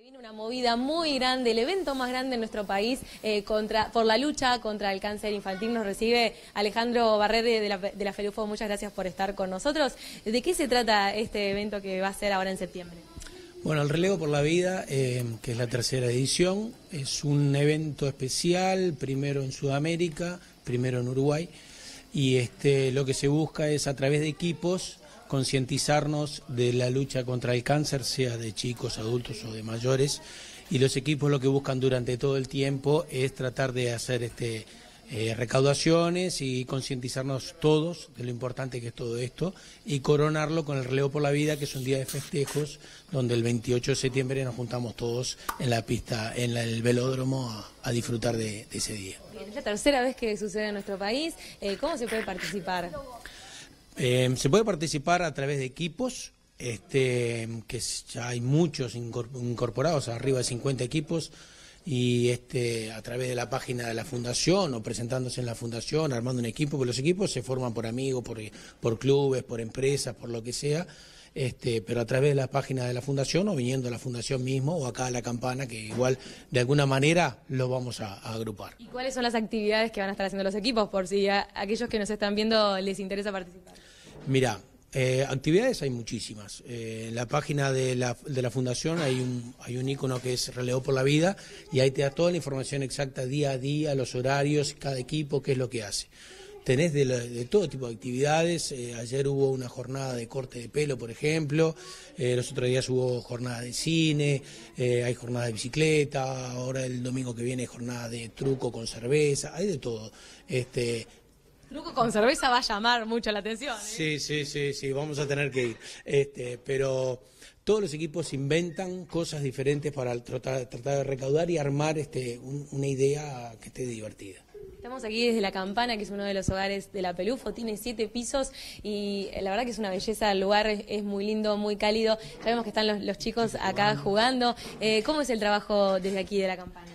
viene una movida muy grande, el evento más grande en nuestro país eh, contra, por la lucha contra el cáncer infantil. Nos recibe Alejandro Barrere de la, de Muchas gracias por estar con nosotros. ¿De qué se trata este evento que va a ser ahora en septiembre? Bueno, el Relevo por la Vida, eh, que es la tercera edición, es un evento especial, primero en Sudamérica, primero en Uruguay, y este, lo que se busca es a través de equipos concientizarnos de la lucha contra el cáncer, sea de chicos, adultos o de mayores. Y los equipos lo que buscan durante todo el tiempo es tratar de hacer este, eh, recaudaciones y concientizarnos todos de lo importante que es todo esto y coronarlo con el relevo por la vida, que es un día de festejos donde el 28 de septiembre nos juntamos todos en la pista, en el velódromo a, disfrutar de, ese día. es la tercera vez que sucede en nuestro país. Eh, ¿Cómo se puede participar? Eh, se puede participar a través de equipos, este, que hay muchos incorporados, arriba de 50 equipos y este, a través de la página de la fundación o presentándose en la fundación, armando un equipo, porque los equipos se forman por amigos, por, clubes, por empresas, por lo que sea, este, pero a través de la página de la fundación o viniendo a la fundación mismo o acá a la campana, que igual de alguna manera lo vamos a, agrupar. ¿Y cuáles son las actividades que van a estar haciendo los equipos por si a aquellos que nos están viendo les interesa participar? Mira, eh, actividades hay muchísimas. Eh, en la página de la, de la Fundación hay un, hay un icono que es Relevo por la Vida y ahí te da toda la información exacta día a día, los horarios, cada equipo, qué es lo que hace. Tenés de, todo tipo de actividades. Eh, ayer hubo una jornada de corte de pelo, por ejemplo. los otros días hubo jornada de cine, hay jornada de bicicleta. Ahora el domingo que viene jornada de truco con cerveza. Hay de todo. Este, Truco con cerveza va a llamar mucho la atención. ¿eh? Sí, sí, sí, sí, vamos a tener que ir. Este, pero todos los equipos inventan cosas diferentes para tratar, de recaudar y armar este, una idea que esté divertida. Estamos aquí desde La Campana, que es uno de los hogares de La Pelufo, tiene siete pisos y eh, la verdad que es una belleza, el lugar es, muy lindo, muy cálido, sabemos que están los, chicos acá jugando. Eh, ¿Cómo es el trabajo desde aquí de La Campana?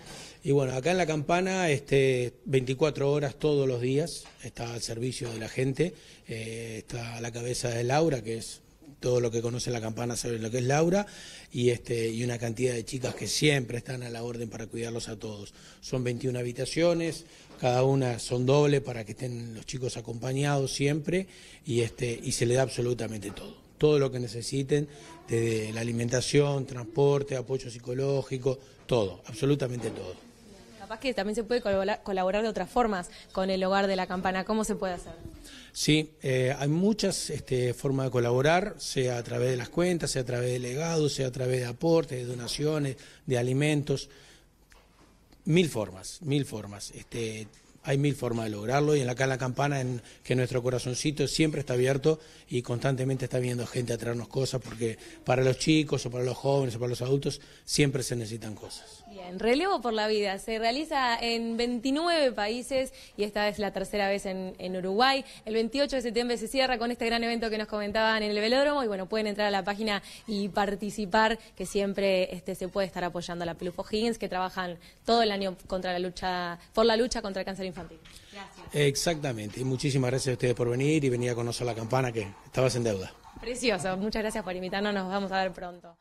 Y bueno, acá en La Campana, este, 24 horas todos los días, está al servicio de la gente, eh, está a la cabeza de Laura, que es todo lo que conoce la campana sabe lo que es Laura, y, este, y una cantidad de chicas que siempre están a la orden para cuidarlos a todos. Son 21 habitaciones, cada una son dobles para que estén los chicos acompañados siempre, y, este, y se le da absolutamente todo. Todo lo que necesiten, desde la alimentación, transporte, apoyo psicológico, todo, absolutamente todo. Capaz que también se puede colaborar, de otras formas con el hogar de la campana. ¿Cómo se puede hacer? Sí, eh, hay muchas este, formas de colaborar, sea a través de las cuentas, sea a través de legados, sea a través de aportes, de donaciones, de alimentos. Mil formas, mil formas. Este, hay mil formas de lograrlo y en la Cala Campana, en, que nuestro corazoncito siempre está abierto y constantemente está viendo gente a traernos cosas, porque para los chicos o para los jóvenes o para los adultos siempre se necesitan cosas. Bien, relevo por la vida. Se realiza en 29 países y esta es la tercera vez en, Uruguay. El 28 de septiembre se cierra con este gran evento que nos comentaban en el velódromo y bueno, pueden entrar a la página y participar, que siempre este, se puede estar apoyando a la Pelufo Higgins, que trabajan todo el año contra la lucha, por la lucha contra el cáncer infantil. Gracias. Exactamente, y muchísimas gracias a ustedes por venir y venir a conocer la campana que estabas en deuda. Precioso, muchas gracias por invitarnos, nos vamos a ver pronto.